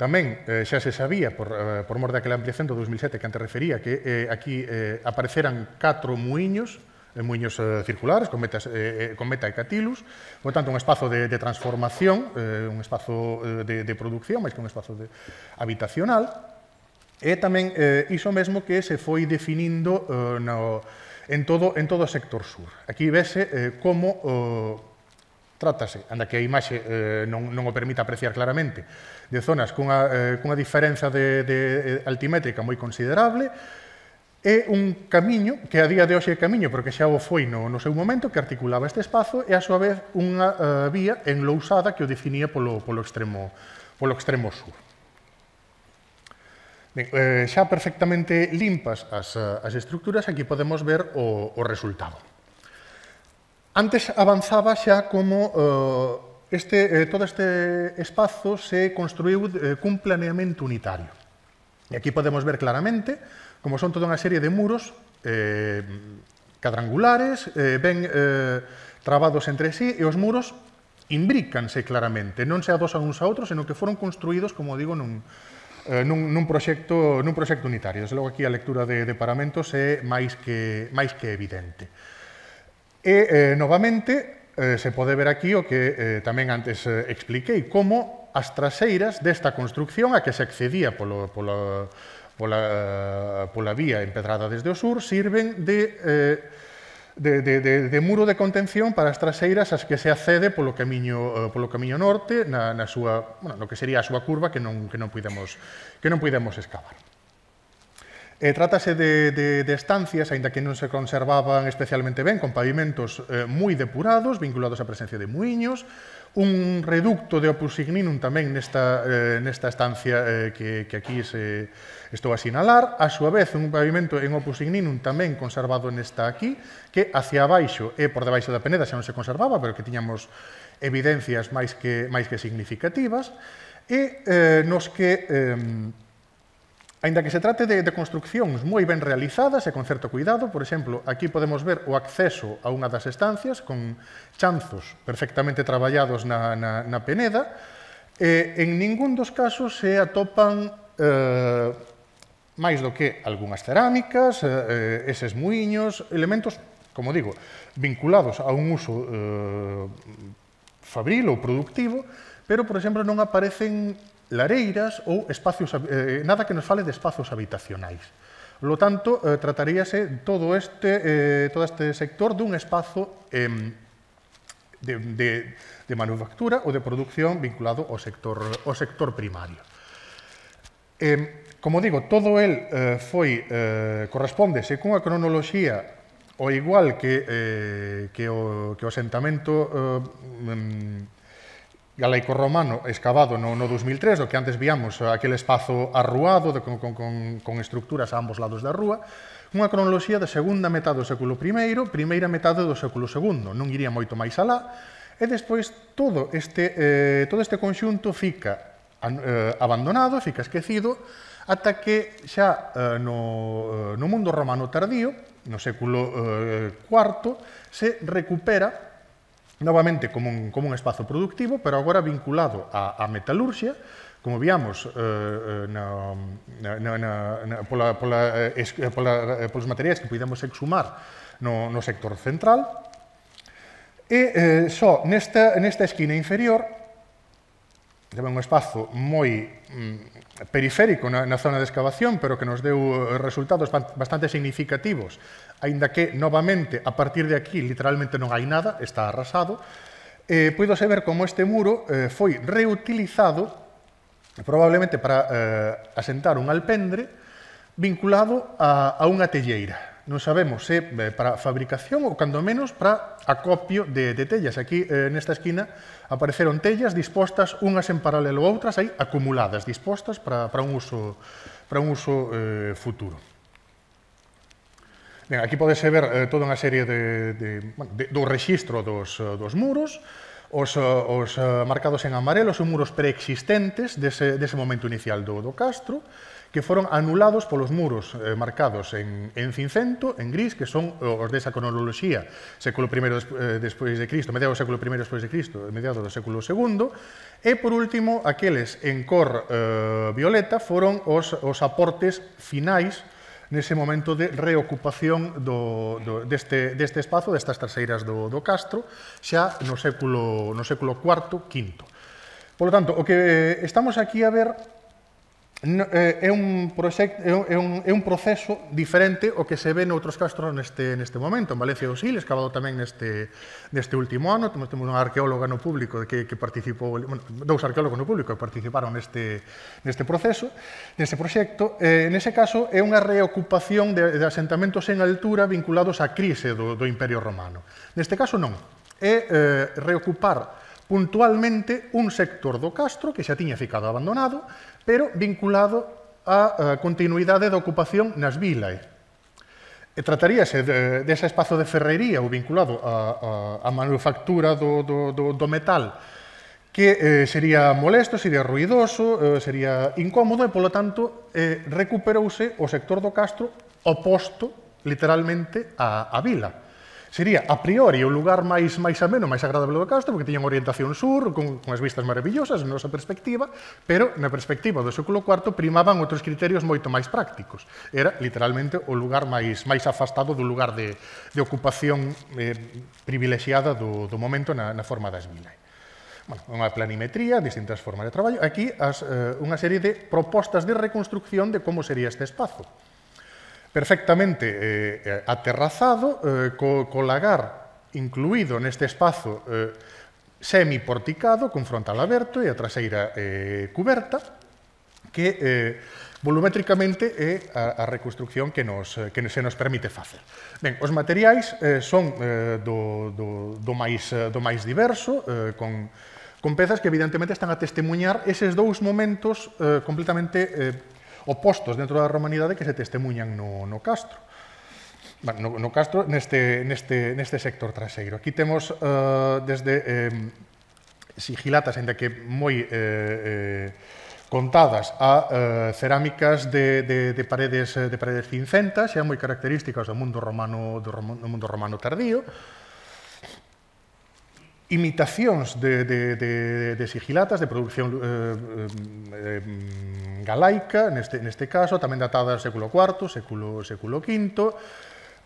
Tamén eh, xa se sabía, por, eh, por mor daquela ampliación do 2007 que antes refería, que eh, aquí eh, apareceran catro muiños en eh, muños eh, circulares, con, meta, eh, eh, con meta e catilus, por tanto, un espazo de, de transformación, eh, un espazo eh, de, de producción, máis que un espazo de habitacional, e tamén eh, iso mesmo que se foi definindo eh, no, en, todo, en todo o sector sur. Aquí vese eh, como eh, trátase, anda que a imaxe eh, non, non o permite apreciar claramente, de zonas cunha, eh, cunha diferenza de, de altimétrica moi considerable, é un camiño, que a día de hoxe é camiño, porque xa o foi no, no seu momento, que articulaba este espazo, e a súa vez unha uh, vía enlousada que o definía polo, polo, extremo, polo extremo sur. Ben, eh, xa perfectamente limpas as, eh, as estructuras, aquí podemos ver o, o resultado. Antes avanzaba xa como eh, este, eh, todo este espazo se construiu eh, cun planeamento unitario. E aquí podemos ver claramente como son toda unha serie de muros eh, cadrangulares, eh, ben eh, trabados entre sí, e os muros imbrícanse claramente, non se adosan uns a outros, senón que foron construídos, como digo, nun, eh, nun, nun, proxecto, nun proxecto unitario. Desde logo aquí a lectura de, de paramentos é máis que, máis que evidente. E, eh, novamente, eh, se pode ver aquí o que eh, tamén antes eh, expliquei, como as traseiras desta construcción a que se accedía polo, polo, pola, pola vía empedrada desde o sur, sirven de, eh, de, de, de, de muro de contención para as traseiras as que se accede polo camiño, eh, polo camiño norte na, na súa, bueno, no que sería a súa curva que non, que non, pudemos, que non pudemos excavar. E trátase de, de, de estancias, aínda que non se conservaban especialmente ben, con pavimentos eh, moi depurados, vinculados á presencia de muiños, un reducto de Opus signinum tamén nesta, eh, nesta estancia eh, que, que aquí se, Estou a sinalar, a súa vez, un pavimento en opus igninum tamén conservado nesta aquí, que hacia abaixo e por debaixo da peneda xa non se conservaba, pero que tiñamos evidencias máis que, máis que significativas, e eh, nos que... Eh, Ainda que se trate de, de construccións moi ben realizadas e con certo cuidado, por exemplo, aquí podemos ver o acceso a unha das estancias con chanzos perfectamente traballados na, na, na Peneda, e en ningún dos casos se atopan eh, máis do que algunhas cerámicas, eh, eh eses muiños, elementos, como digo, vinculados a un uso eh, fabril ou productivo, pero, por exemplo, non aparecen lareiras ou espacios, eh, nada que nos fale de espazos habitacionais. Lo tanto, eh, trataríase todo este, eh, todo este sector dun espazo eh, de, de, de manufactura ou de producción vinculado ao sector, ao sector primario. Eh, Como digo, todo el eh, foi eh, correspondese cunha cronoloxía o igual que, eh, que, o, que o asentamento eh, mm, galaico-romano excavado no, no 2003, do que antes víamos aquel espazo arruado de, con, con, con estructuras a ambos lados da rúa, unha cronoloxía da segunda metade do século I, primeira metade do século II, non iría moito máis alá, e despois todo este, eh, todo este conxunto fica eh, abandonado, fica esquecido, ata que xa eh, no, eh, no mundo romano tardío, no século eh, IV, se recupera novamente como un, como un espazo productivo, pero agora vinculado á, a metalurxia, como víamos eh, eh na, na, na, na, pola, pola, eh, es, pola, polos materiais que podíamos exhumar no, no sector central, e eh, só nesta, nesta esquina inferior tamén un espazo moi Mm, periférico na, zona de excavación, pero que nos deu eh, resultados bastante significativos, aínda que, novamente, a partir de aquí literalmente non hai nada, está arrasado, eh, se ver como este muro eh, foi reutilizado probablemente para eh, asentar un alpendre vinculado a, a unha telleira non sabemos se eh, para fabricación ou cando menos para acopio de, de tellas. Aquí eh, nesta esquina apareceron tellas dispostas unhas en paralelo a outras, aí acumuladas, dispostas para, para un uso, para un uso eh, futuro. Ben, aquí podese ver eh, toda unha serie de, de, bueno, de, do rexistro dos, eh, dos muros, os, eh, os eh, marcados en amarelo son muros preexistentes dese, dese momento inicial do, do castro, que foron anulados polos muros eh, marcados en, en cincento, en gris, que son os desa cronoloxía século I des, eh, despois de Cristo, mediados do século I despois de Cristo, mediados do século II, e, por último, aqueles en cor eh, violeta foron os, os aportes finais nese momento de reocupación do, do, deste, deste espazo, destas traseiras do, do Castro, xa no século, no século IV, V. Por lo tanto, o que eh, estamos aquí a ver Eh, é un, proxecto, é, un, é un proceso diferente ao que se ve noutros castros neste, neste momento. En Valencia do Sil, excavado tamén neste, neste último ano, temos, temos unha arqueóloga no público que, que participou, bueno, dous arqueólogos no público que participaron neste, neste proceso, neste proxecto. Eh, nese caso, é unha reocupación de, de asentamentos en altura vinculados á crise do, do Imperio Romano. Neste caso, non. É eh, reocupar puntualmente un sector do castro que xa tiña ficado abandonado pero vinculado á eh, continuidade da ocupación nas vilas. E trataríase de, dese espazo de ferrería ou vinculado á, manufactura do, do, do, do metal, que eh, sería molesto, sería ruidoso, eh, sería incómodo e, polo tanto, eh, recuperouse o sector do Castro oposto, literalmente, á, á vila sería, a priori, o lugar máis máis ameno, máis agradable do castro, porque tiña unha orientación sur, con, con as vistas maravillosas, nosa perspectiva, pero na perspectiva do século IV primaban outros criterios moito máis prácticos. Era, literalmente, o lugar máis máis afastado do lugar de, de ocupación eh, privilexiada do, do momento na, na forma das vilas bueno, unha planimetría, distintas formas de traballo. Aquí as, eh, unha serie de propostas de reconstrucción de como sería este espazo perfectamente eh, eh, aterrazado, eh, co, co lagar incluído neste espazo eh, semiporticado, con frontal aberto e a traseira eh, cuberta, que eh, volumétricamente é a, a reconstrucción que, nos, eh, que se nos permite facer. Ben, os materiais eh, son eh, do, do, do, máis, eh, do máis diverso, eh, con, con pezas que evidentemente están a testemunhar eses dous momentos eh, completamente eh, opostos dentro da romanidade que se testemunhan no, no Castro. No, no Castro, neste, neste, neste sector traseiro. Aquí temos uh, desde eh, sigilatas, ainda que moi eh, eh, contadas a eh, cerámicas de, de, de paredes eh, de paredes cincentas, xa moi características do mundo romano do, do mundo romano tardío, imitacións de, de, de, de sigilatas de producción eh, eh, galaica, neste, neste caso, tamén datada do século IV, século, século V,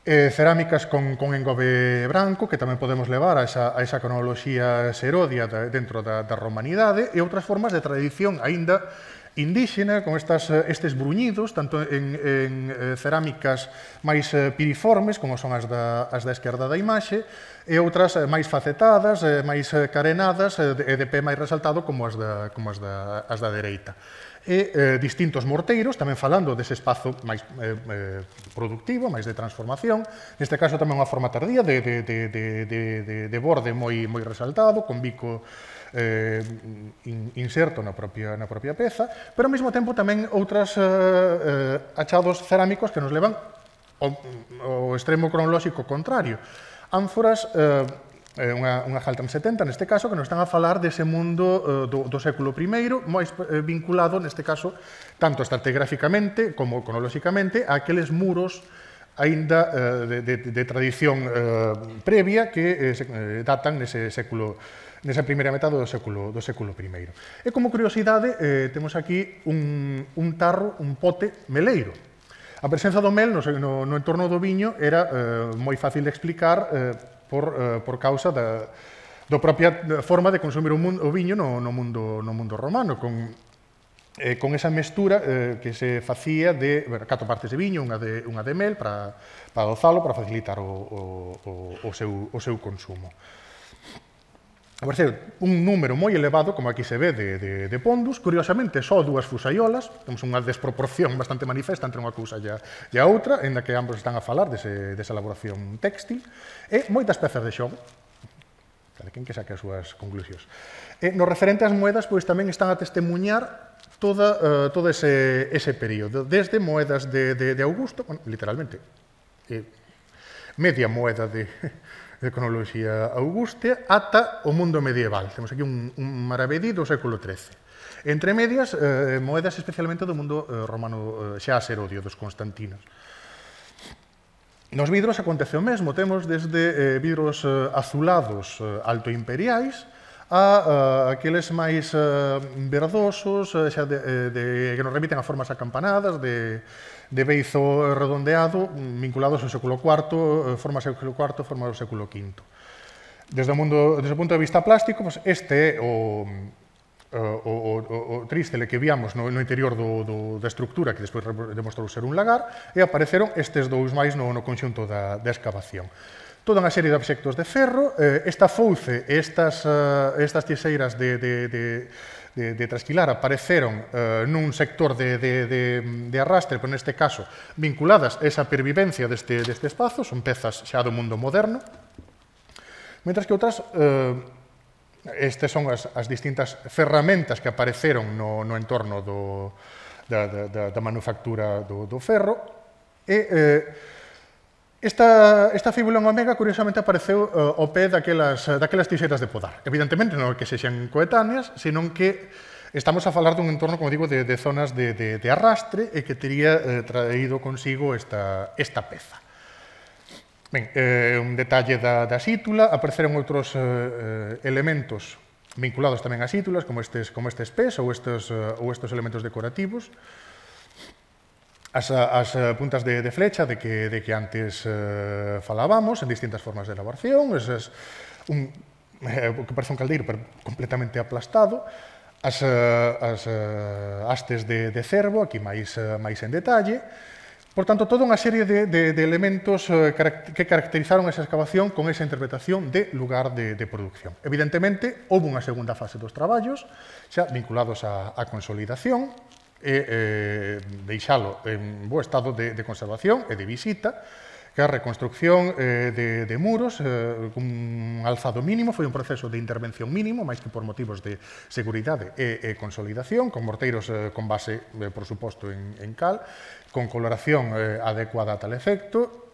eh, cerámicas con, con engobe branco, que tamén podemos levar a esa, a esa cronoloxía serodia da, dentro da, da romanidade, e outras formas de tradición aínda indígena, con estas, eh, estes bruñidos, tanto en, en eh, cerámicas máis eh, piriformes, como son as da, as da esquerda da imaxe, e outras máis facetadas, máis carenadas, e de pé máis resaltado, como as da, como as da, as da dereita e eh, distintos morteiros, tamén falando dese espazo máis eh, productivo, máis de transformación. Neste caso tamén unha forma tardía de, de, de, de, de, de borde moi moi resaltado, con bico eh, inserto na propia, na propia peza, pero ao mesmo tempo tamén outras eh, eh achados cerámicos que nos levan ao, ao extremo cronolóxico contrario. Ánforas eh, é eh, unha, unha Haltam 70, neste caso, que nos están a falar dese mundo eh, do, do século I, moi eh, vinculado, neste caso, tanto estrategráficamente como cronolóxicamente, a aqueles muros aínda eh, de, de, de tradición eh, previa que eh, se, eh, datan nese século I nesa primeira metade do século, do século I. E como curiosidade, eh, temos aquí un, un tarro, un pote meleiro. A presenza do mel no, no, no entorno do viño era eh, moi fácil de explicar eh, por, eh, por causa da, do propia forma de consumir o, mundo, o viño no, no, mundo, no mundo romano, con eh, con esa mestura eh, que se facía de bueno, catro partes de viño, unha de, unha de mel para, para dozalo, para facilitar o, o, o, o, seu, o seu consumo aparecer un número moi elevado, como aquí se ve, de, de, de pondus, Curiosamente, só dúas fusaiolas. Temos unha desproporción bastante manifesta entre unha cousa e a, e a outra, en que ambos están a falar dese, desa elaboración textil. E moitas pezas de xogo. Cada quen que saque as súas conclusións. E no referente ás moedas, pois tamén están a testemunhar toda, uh, todo ese, ese período. Desde moedas de, de, de Augusto, bueno, literalmente, eh, media moeda de, de cronoloxía augustia ata o mundo medieval. Temos aquí un, un maravedí do século XIII. Entre medias, eh, moedas especialmente do mundo eh, romano eh, xa serodio dos Constantinos. Nos vidros acontece o mesmo, temos desde eh, vidros eh, azulados eh, altoimperiais a eh, aqueles máis eh, verdosos, eh, xa de, eh, de, que nos remiten a formas acampanadas, de, de beizo redondeado vinculados ao século IV, eh, forma do século IV, forma do século V. Desde o, mundo, desde o punto de vista plástico, pues este é o, eh, o, o, o trístele que víamos no, no interior do, do, da estructura, que despois demostrou ser un lagar, e apareceron estes dous máis no, no conxunto da, da excavación toda unha serie de obxectos de ferro, eh, esta fouce, estas, uh, estas tiseiras de, de, de, de, de trasquilar apareceron eh, nun sector de, de, de, de arrastre, pero neste caso vinculadas a esa pervivencia deste, deste espazo, son pezas xa do mundo moderno, mentras que outras eh, Estas son as, as distintas ferramentas que apareceron no, no entorno do, da, da, da manufactura do, do ferro e eh, Esta, esta fíbula en omega, curiosamente, apareceu uh, eh, o pé daquelas, daquelas tixeiras de podar. Evidentemente, non que sexan coetáneas, senón que estamos a falar dun entorno, como digo, de, de zonas de, de, de arrastre e que teria eh, traído consigo esta, esta peza. Ben, eh, un detalle da, da sítula, apareceron outros eh, eh, elementos vinculados tamén a sítulas, como estes, como estes pés ou estes, eh, ou estes elementos decorativos, as, as eh, puntas de, de flecha de que, de que antes eh, falábamos en distintas formas de elaboración, es un, eh, que parece un caldeiro pero completamente aplastado, as, eh, as eh, astes de, de cervo, aquí máis, máis en detalle, Por tanto, toda unha serie de, de, de elementos que caracterizaron esa excavación con esa interpretación de lugar de, de producción. Evidentemente, houve unha segunda fase dos traballos, xa vinculados á consolidación, e eh, deixalo en bo estado de, de conservación e de visita, que a reconstrucción eh, de, de muros eh, cun alzado mínimo foi un proceso de intervención mínimo, máis que por motivos de seguridade e, e consolidación, con morteiros eh, con base, eh, por suposto, en, en cal, con coloración eh, adecuada a tal efecto,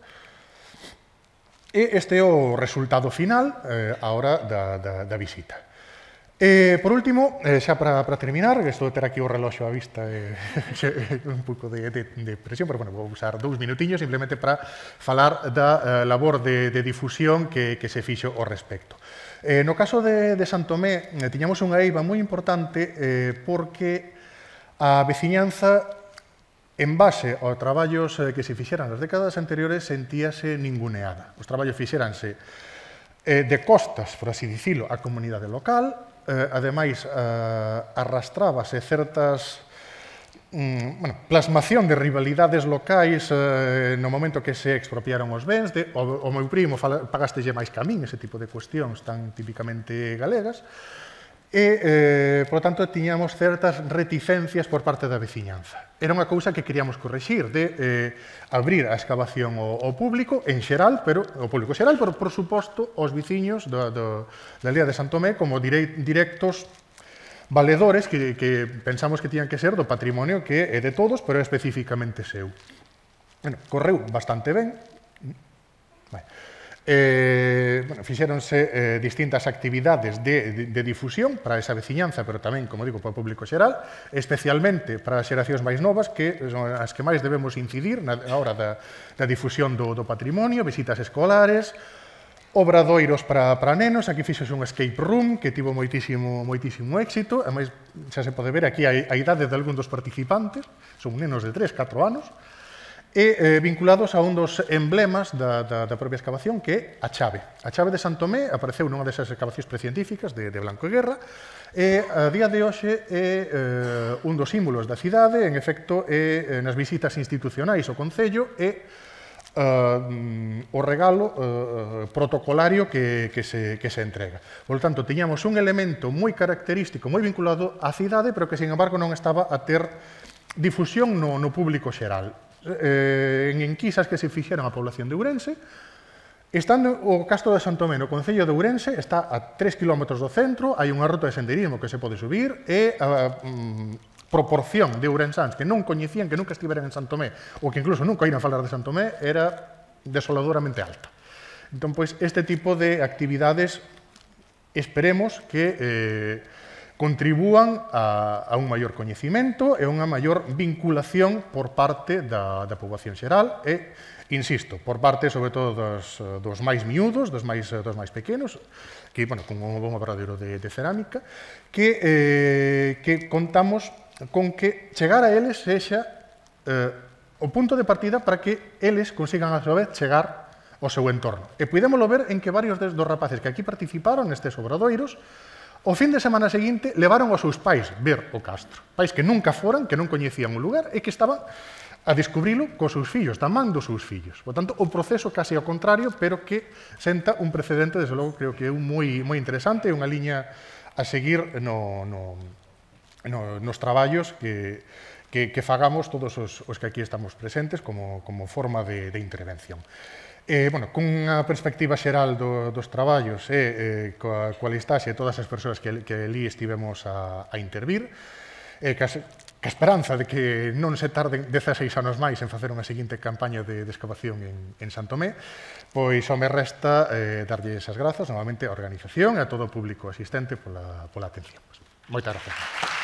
E este é o resultado final eh, a hora da, da, da visita. Eh, por último, eh, xa para, para terminar, estou de ter aquí o reloxo a vista eh, eh, un pouco de, de, de presión, pero bueno, vou usar dous minutiños simplemente para falar da uh, labor de, de difusión que, que se fixo ao respecto. Eh, no caso de, de Santomé, eh, tiñamos unha eiva moi importante eh, porque a veciñanza En base aos traballos eh, que se fixeran nas décadas anteriores, sentíase ninguneada. Os traballos fixéranse de costas, por así dicilo, á comunidade local, eh, ademais, eh, arrastrábase certas mm, bueno, plasmación de rivalidades locais eh, no momento que se expropiaron os bens, de, o, o meu primo fala, pagaste máis camín ese tipo de cuestións tan típicamente galegas, E, eh, por tanto, tiñamos certas reticencias por parte da veciñanza. Era unha cousa que queríamos corregir, de eh, abrir a excavación ao, ao público en xeral, pero o público xeral, pero, por suposto, aos veciños do, do, da Lía de Santomé como direi, directos valedores que, que pensamos que tiñan que ser do patrimonio que é de todos, pero é especificamente seu. Bueno, correu bastante ben, Eh, bueno, fixéronse eh, distintas actividades de, de, de difusión para esa veciñanza, pero tamén, como digo, para o público xeral, especialmente para as xeracións máis novas, que son as que máis debemos incidir na, na hora da, da difusión do, do patrimonio, visitas escolares, obradoiros para, para nenos, aquí fixos un escape room que tivo moitísimo, moitísimo éxito, ademais xa se pode ver aquí a, a idade de algún dos participantes, son nenos de 3, 4 anos, e eh, vinculados a un dos emblemas da, da, da propia excavación, que é a chave. A chave de Santomé apareceu nunha desas excavacións precientíficas de, de Blanco e Guerra, e a día de hoxe é eh, un dos símbolos da cidade, en efecto, é eh, nas visitas institucionais ao Concello, e Uh, o regalo uh, protocolario que, que, se, que se entrega. Por tanto, tiñamos un elemento moi característico, moi vinculado á cidade, pero que, sin embargo, non estaba a ter difusión no, no público xeral eh, en enquisas que se fixeron a población de Ourense, Estando o Castro de Santomé no Concello de Ourense está a 3 km do centro, hai unha ruta de senderismo que se pode subir e a, mm, proporción de ourensáns que non coñecían, que nunca estiveran en Santomé ou que incluso nunca iran falar de Santomé era desoladoramente alta. Entón, pois, este tipo de actividades esperemos que eh, contribúan a, a un maior coñecimento e unha maior vinculación por parte da, da poboación xeral e, insisto, por parte, sobre todo, dos, dos máis miúdos, dos máis, dos máis pequenos, que, bueno, con un bom abradeiro de, de cerámica, que, eh, que contamos con que chegar a eles sexa eh, o punto de partida para que eles consigan, a súa vez, chegar ao seu entorno. E podemos ver en que varios dos rapaces que aquí participaron nestes obradoiros O fin de semana seguinte levaron aos seus pais ver o castro. Pais que nunca foran, que non coñecían o lugar e que estaban a descubrilo cos seus fillos, da man dos seus fillos. Por tanto, o proceso case ao contrario, pero que senta un precedente, desde logo, creo que é un moi, moi interesante, unha liña a seguir no, no, no, nos traballos que, que, que fagamos todos os, os que aquí estamos presentes como, como forma de, de intervención. Eh, bueno, cunha perspectiva xeral do, dos traballos e eh, eh, coa, coa listaxe todas as persoas que, que li estivemos a, a intervir, eh, que, as, que a esperanza de que non se tarden 16 anos máis en facer unha seguinte campaña de descavación en, en Santomé, pois só me resta eh, darlle esas grazas novamente á organización e a todo o público asistente pola, pola atención. Moitas grazas.